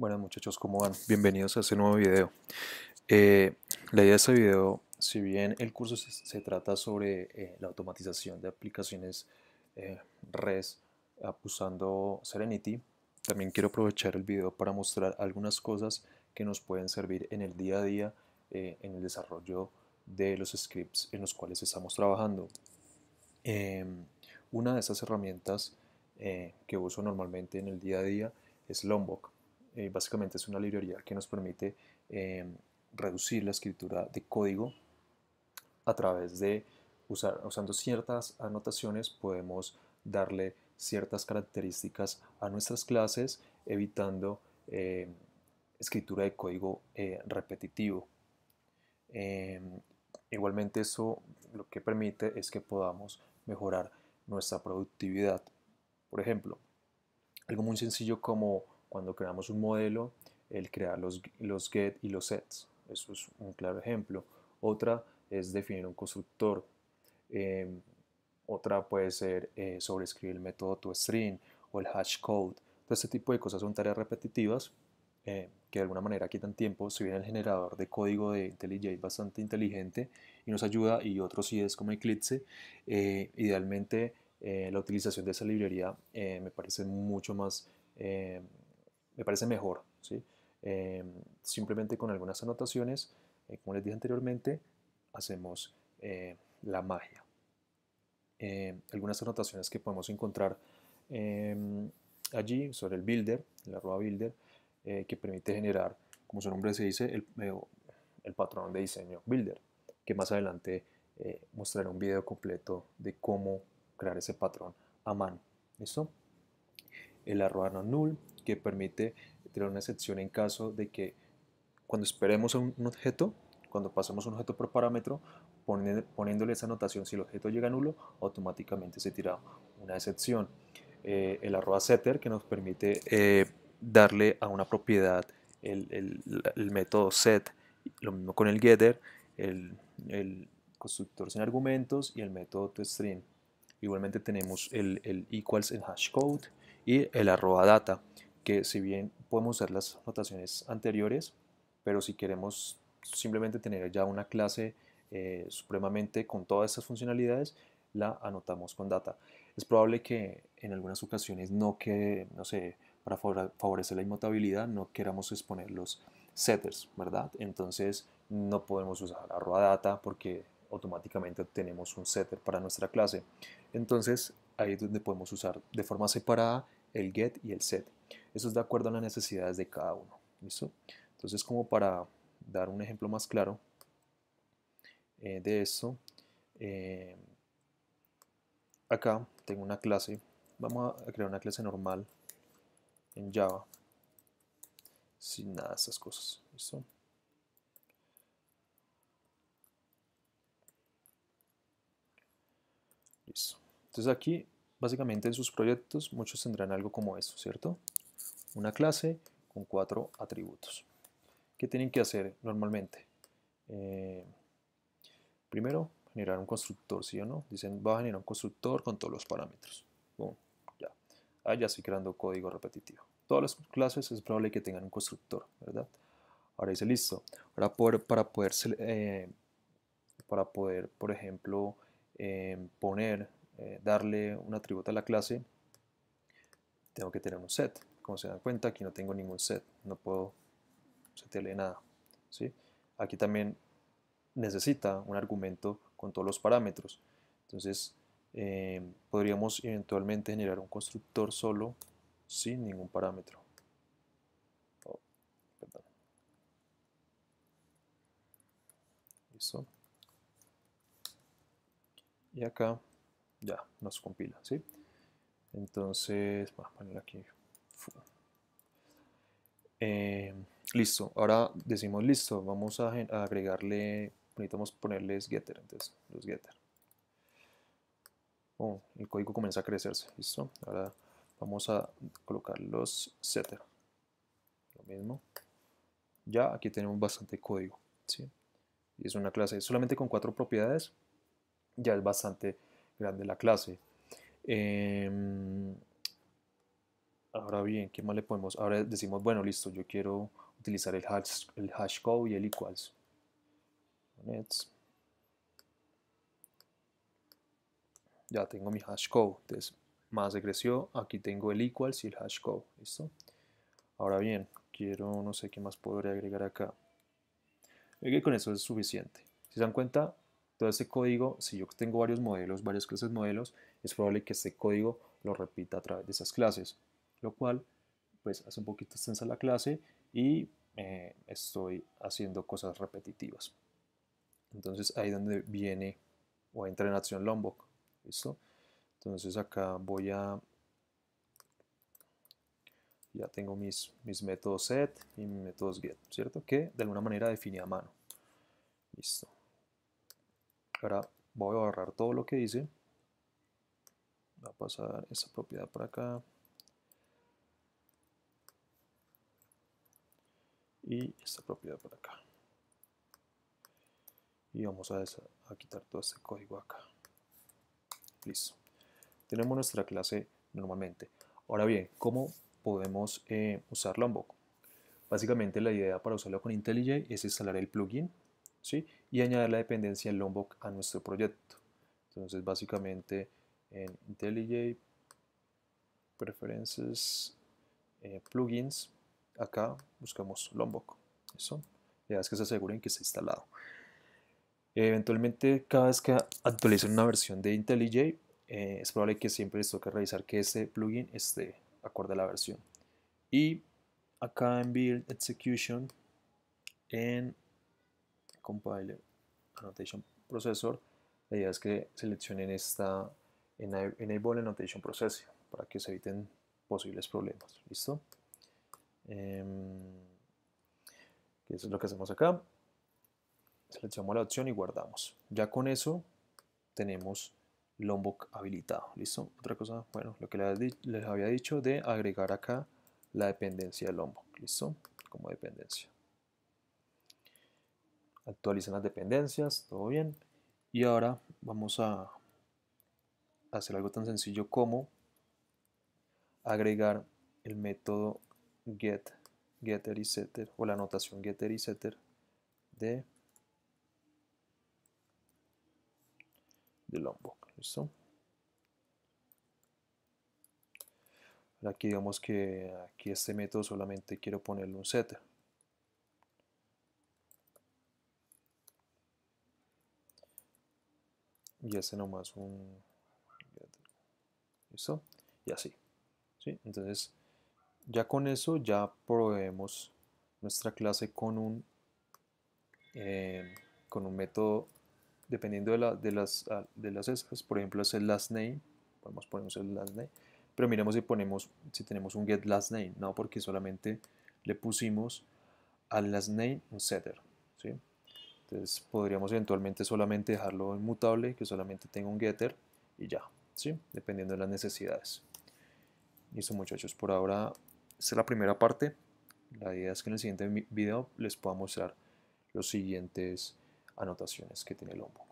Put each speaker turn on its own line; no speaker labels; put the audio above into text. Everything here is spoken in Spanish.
Buenas muchachos, ¿cómo van? Bienvenidos a este nuevo video. Eh, la idea de este video, si bien el curso se, trata sobre eh, la automatización de aplicaciones eh, REST ah, usando Serenity, también quiero aprovechar el video para mostrar algunas cosas que nos pueden servir en el día a día eh, en el desarrollo de los scripts en los cuales estamos trabajando. una de esas herramientas que uso normalmente en el día a día es Lombok. Eh, básicamente es una librería que nos permite eh, reducir la escritura de código a través de usar, usando ciertas anotaciones podemos darle ciertas características a nuestras clases evitando eh, escritura de código repetitivo. Em, igualmente eso lo que permite es que podamos mejorar nuestra productividad. Por ejemplo, algo muy sencillo como cuando creamos un modelo, el crear los, get y los sets. Eso es un claro ejemplo. Otra es definir un constructor. Em, otra puede ser eh, sobreescribir el método toString o el hash code. Todo este tipo de cosas son tareas repetitivas eh, que de alguna manera quitan tiempo. Si bien el generador de código de IntelliJ es bastante inteligente y nos ayuda, y otros sí es como Eclipse, eh, idealmente la utilización de esa librería me parece mucho más me parece mejor. Eh, simplemente con algunas anotaciones, eh, como les dije anteriormente, hacemos eh, la magia. algunas anotaciones que podemos encontrar em, allí sobre el builder, la arroba builder, que permite generar, como su nombre se dice, el, el patrón de diseño builder, que más adelante mostraré un video completo de cómo crear ese patrón a mano. ¿Listo? El arroba no null que permite tener una excepción en caso de que cuando esperemos un objeto, cuando pasemos un objeto por parámetro, poniéndole esa anotación, si el objeto llega a nulo, automáticamente se tira una excepción. Eh, el arroba setter que nos permite eh, darle a una propiedad el, método set, lo mismo con el getter, el, constructor sin argumentos y el método toString. Igualmente tenemos el, el equals en hashcode y el arroba data que si bien podemos usar las notaciones anteriores, pero si queremos simplemente tener ya una clase eh, supremamente con todas estas funcionalidades, la anotamos con data. Es probable que en algunas ocasiones no que, no sé, para favorecer la inmutabilidad no queramos exponer los setters, ¿verdad? Entonces no podemos usar arroba data porque automáticamente tenemos un setter para nuestra clase. Entonces ahí es donde podemos usar de forma separada el get y el set. Eso es de acuerdo a las necesidades de cada uno. ¿Listo? Entonces, como para dar un ejemplo más claro eh, de eso, eh, acá tengo una clase, vamos a crear una clase normal en Java, sin nada de esas cosas. ¿Listo? Listo. Entonces aquí, básicamente en sus proyectos, muchos tendrán algo como esto, ¿cierto? una clase con cuatro atributos. ¿Qué tienen que hacer normalmente? Eh, primero, generar un constructor, si o no? Dicen, va a generar un constructor con todos los parámetros. ya. Ah, ya estoy creando código repetitivo. Todas las clases es probable que tengan un constructor, ¿verdad? Ahora dice, listo. Ahora para poder, para poder eh, por ejemplo, em, poner, eh, darle un atributo a la clase, tengo que tener un set. Como se dan cuenta, aquí no tengo ningún set, no puedo setearle nada. ¿sí? Aquí también necesita un argumento con todos los parámetros. Entonces, eh, podríamos eventualmente generar un constructor solo sin ningún parámetro. Oh, y acá ya nos compila, ¿sí? Entonces, vamos a poner aquí eh, listo, ahora decimos listo, vamos a, agregarle, necesitamos ponerles getter, entonces los getter. Oh, el código comienza a crecerse, listo. Ahora vamos a colocar los setter. Lo mismo. Ya aquí tenemos bastante código, Y es una clase solamente con cuatro propiedades, ya es bastante grande la clase. Eh, Ahora bien, ¿qué más le podemos? Ahora decimos, bueno, listo, yo quiero utilizar el hash, el hash code y el equals. Ya tengo mi hash code. Entonces, más decreció, Aquí tengo el equals y el hash code. ¿Listo? Ahora bien, quiero, no sé qué más podría agregar acá. Creo con eso es suficiente. Si se dan cuenta, todo ese código, si yo tengo varios modelos, varias clases modelos, es probable que este código lo repita a través de esas clases lo cual pues hace un poquito extensa la clase y eh, estoy haciendo cosas repetitivas. Entonces ahí donde viene o entra en acción Lombok, ¿listo? Entonces acá voy a, ya tengo mis, mis métodos set y mis métodos get, ¿cierto? Que de alguna manera definí a mano. Listo. Ahora voy a borrar todo lo que hice. Voy a pasar esa propiedad para acá. y esta propiedad por acá y vamos a, quitar todo este código acá listo tenemos nuestra clase normalmente ahora bien cómo podemos eh, usar Lombok básicamente la idea para usarlo con IntelliJ es instalar el plugin ¿sí? y añadir la dependencia en Lombok a nuestro proyecto entonces básicamente en IntelliJ Preferences eh, Plugins acá buscamos Lombok. ¿Listo? Ya es que se aseguren que esté instalado. Eventualmente, cada vez que actualicen una versión de IntelliJ, eh, es probable que siempre les toque revisar que ese plugin esté acorde a la versión. Y acá en Build Execution, en Compiler Annotation Processor, la idea es que seleccionen esta Enable Annotation Processor para que se eviten posibles problemas. ¿Listo? Em, que eso es lo que hacemos acá. Seleccionamos la opción y guardamos. Ya con eso tenemos Lombok habilitado. ¿Listo? Otra cosa, bueno, lo que les había dicho de agregar acá la dependencia de Lombok. ¿Listo? Como dependencia. Actualizan las dependencias, todo bien. Y ahora vamos a hacer algo tan sencillo como agregar el método get, getter y setter, o la anotación getter y setter de, de Lombok. ¿Listo? Aquí digamos que aquí este método solamente quiero ponerle un setter. Y hace nomás un... ¿Listo? Y así. ¿sí? Entonces, ya con eso ya proveemos nuestra clase con un, eh, con un método, dependiendo de, las, de las ah, por ejemplo es el last name, podemos poner el last name, pero miremos si, ponemos, si tenemos un get last name, no, porque solamente le pusimos al last name un setter, Entonces podríamos eventualmente solamente dejarlo inmutable, que solamente tenga un getter y ya, ¿sí? Dependiendo de las necesidades. Listo muchachos, por ahora esta es la primera parte. La idea es que en el siguiente video les pueda mostrar los siguientes anotaciones que tiene el hombro.